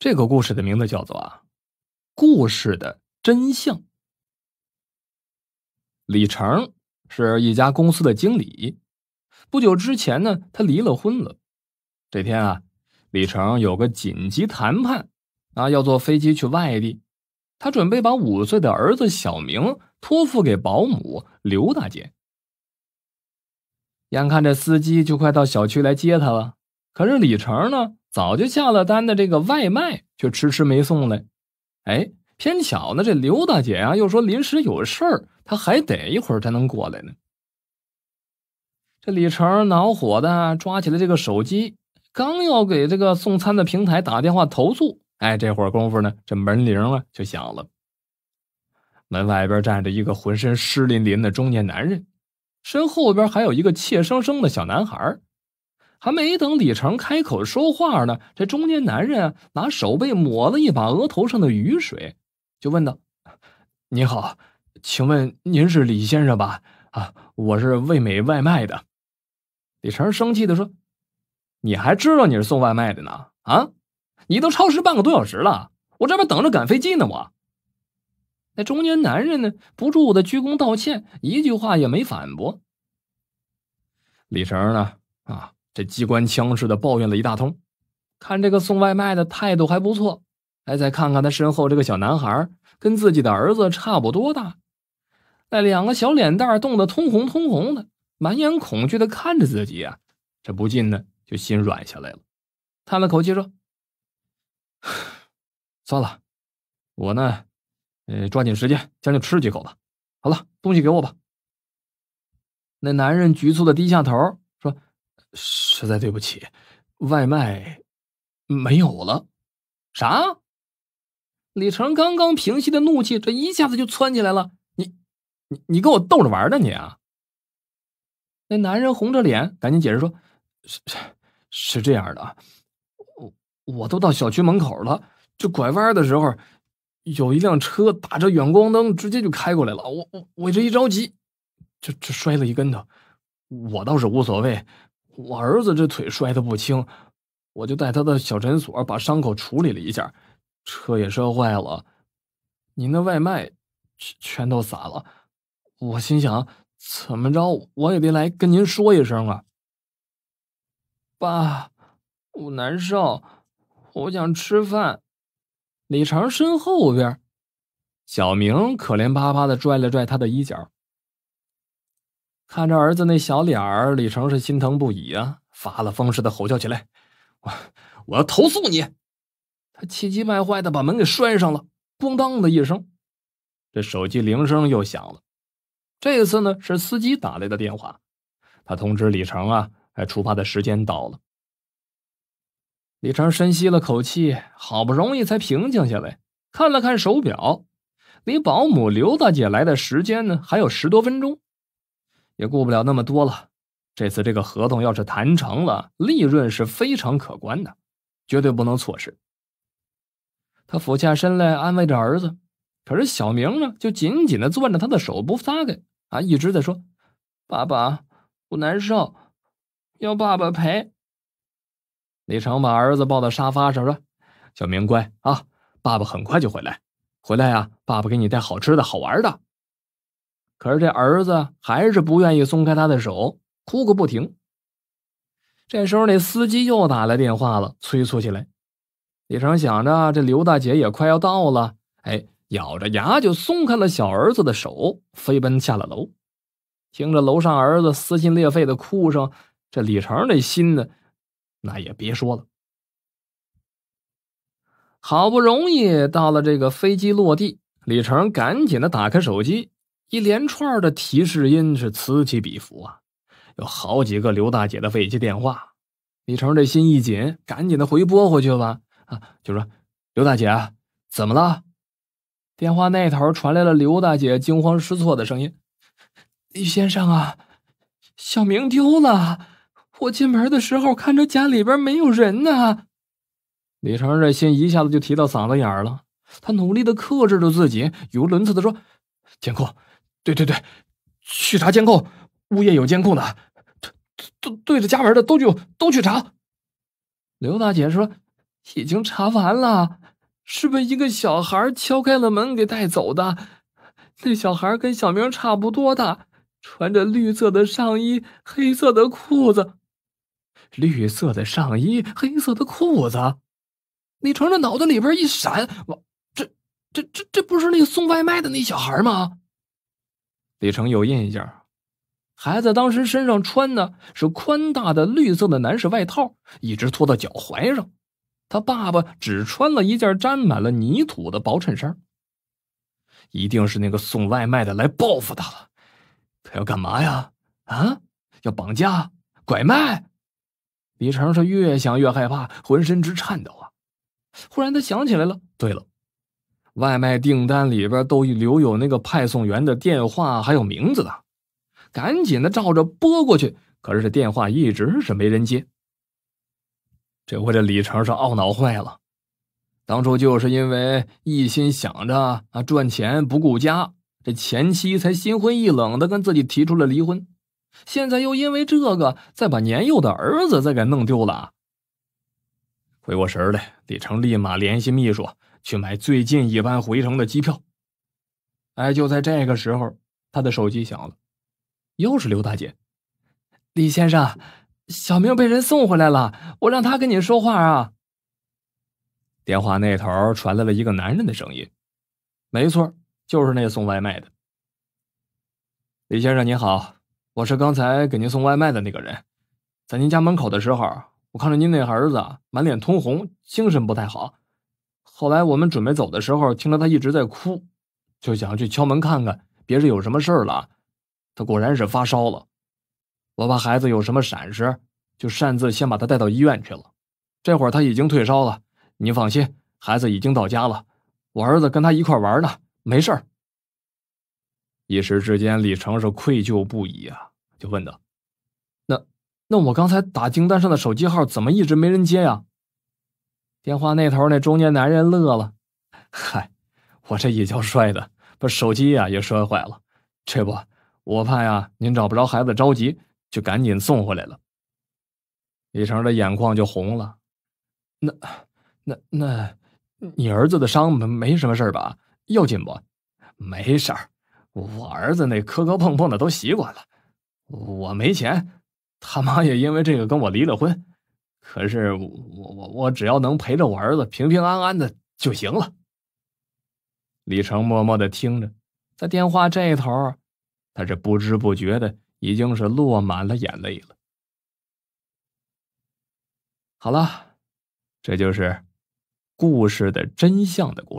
这个故事的名字叫做《啊故事的真相》。李成是一家公司的经理，不久之前呢，他离了婚了。这天啊，李成有个紧急谈判啊，要坐飞机去外地。他准备把五岁的儿子小明托付给保姆刘大姐。眼看着司机就快到小区来接他了，可是李成呢？早就下了单的这个外卖却迟迟没送来，哎，偏巧呢，这刘大姐啊又说临时有事儿，她还得一会儿才能过来呢。这李成恼火的抓起了这个手机，刚要给这个送餐的平台打电话投诉，哎，这会儿功夫呢，这门铃啊就响了。门外边站着一个浑身湿淋淋的中年男人，身后边还有一个怯生生的小男孩还没等李成开口说话呢，这中年男人拿手背抹了一把额头上的雨水，就问道：“你好，请问您是李先生吧？啊，我是味美外卖的。”李成生气的说：“你还知道你是送外卖的呢？啊，你都超时半个多小时了，我这边等着赶飞机呢。我。”那中年男人呢，不住的鞠躬道歉，一句话也没反驳。李成呢，啊。这机关枪似的抱怨了一大通，看这个送外卖的态度还不错，哎，再看看他身后这个小男孩，跟自己的儿子差不多大，那两个小脸蛋冻得通红通红的，满眼恐惧的看着自己啊，这不禁呢就心软下来了，叹了口气说：“算了我呢，呃，抓紧时间将就吃几口吧。好了，东西给我吧。”那男人局促的低下头。实在对不起，外卖没有了。啥？李成刚刚平息的怒气，这一下子就窜起来了。你，你，你跟我逗着玩呢？你啊！那男人红着脸，赶紧解释说：“是是这样的啊，我我都到小区门口了，就拐弯的时候，有一辆车打着远光灯，直接就开过来了。我我我这一着急，这这摔了一跟头，我倒是无所谓。”我儿子这腿摔的不轻，我就带他的小诊所把伤口处理了一下，车也摔坏了，您的外卖全全都洒了，我心想，怎么着我也得来跟您说一声啊。爸，我难受，我想吃饭。李成身后边，小明可怜巴巴的拽了拽他的衣角。看着儿子那小脸儿，李成是心疼不已啊！发了疯似的吼叫起来：“我我要投诉你！”他气急败坏的把门给摔上了，咣当的一声。这手机铃声又响了，这次呢是司机打来的电话，他通知李成啊，哎，出发的时间到了。李成深吸了口气，好不容易才平静下来，看了看手表，离保姆刘大姐来的时间呢还有十多分钟。也顾不了那么多了，这次这个合同要是谈成了，利润是非常可观的，绝对不能错失。他俯下身来安慰着儿子，可是小明呢，就紧紧的攥着他的手不撒开，啊，一直在说：“爸爸，我难受，要爸爸陪。”李成把儿子抱到沙发上说：“小明乖啊，爸爸很快就回来，回来呀，爸爸给你带好吃的，好玩的。”可是这儿子还是不愿意松开他的手，哭个不停。这时候，那司机又打来电话了，催促起来。李成想着，这刘大姐也快要到了，哎，咬着牙就松开了小儿子的手，飞奔下了楼。听着楼上儿子撕心裂肺的哭声，这李成那心呢，那也别说了。好不容易到了这个飞机落地，李成赶紧的打开手机。一连串的提示音是此起彼伏啊，有好几个刘大姐的废弃电话。李成这心一紧，赶紧的回拨回去吧。啊，就说刘大姐，怎么了？电话那头传来了刘大姐惊慌失措的声音：“李先生啊，小明丢了！我进门的时候看着家里边没有人呢。”李成这心一下子就提到嗓子眼儿了，他努力的克制着自己，语无伦次的说：“监控。”对对对，去查监控，物业有监控的，对对对着家门的都就都去查。刘大姐说：“已经查完了，是被一个小孩敲开了门给带走的。那小孩跟小明差不多大，穿着绿色的上衣，黑色的裤子。绿色的上衣，黑色的裤子。”李成的脑子里边一闪，我这这这这不是那个送外卖的那小孩吗？李成有印象，孩子当时身上穿的是宽大的绿色的男士外套，一直拖到脚踝上。他爸爸只穿了一件沾满了泥土的薄衬衫。一定是那个送外卖的来报复他了，他要干嘛呀？啊，要绑架、拐卖？李成是越想越害怕，浑身直颤抖啊！忽然他想起来了，对了。外卖订单里边都留有那个派送员的电话还有名字的，赶紧的照着拨过去。可是这电话一直是没人接。这回这李成是懊恼坏了，当初就是因为一心想着啊赚钱不顾家，这前妻才心灰意冷的跟自己提出了离婚。现在又因为这个再把年幼的儿子再给弄丢了。回过神来，李成立马联系秘书。去买最近一班回程的机票。哎，就在这个时候，他的手机响了，又是刘大姐。李先生，小明被人送回来了，我让他跟你说话啊。电话那头传来了一个男人的声音：“没错，就是那送外卖的。”李先生您好，我是刚才给您送外卖的那个人，在您家门口的时候，我看到您那儿子满脸通红，精神不太好。后来我们准备走的时候，听到他一直在哭，就想去敲门看看，别是有什么事儿了。他果然是发烧了，我怕孩子有什么闪失，就擅自先把他带到医院去了。这会儿他已经退烧了，你放心，孩子已经到家了，我儿子跟他一块玩呢，没事儿。一时之间，李成是愧疚不已啊，就问道：“那，那我刚才打订单上的手机号怎么一直没人接呀？”电话那头那中年男人乐了：“嗨，我这一跤摔的，把手机呀也摔坏了。这不，我怕呀您找不着孩子着急，就赶紧送回来了。”李成的眼眶就红了：“那、那、那，你儿子的伤没没什么事吧？要紧不？没事儿，我儿子那磕磕碰碰的都习惯了。我没钱，他妈也因为这个跟我离了婚。”可是我我我只要能陪着我儿子平平安安的就行了。李成默默的听着，在电话这头，他是不知不觉的已经是落满了眼泪了。好了，这就是故事的真相的故事。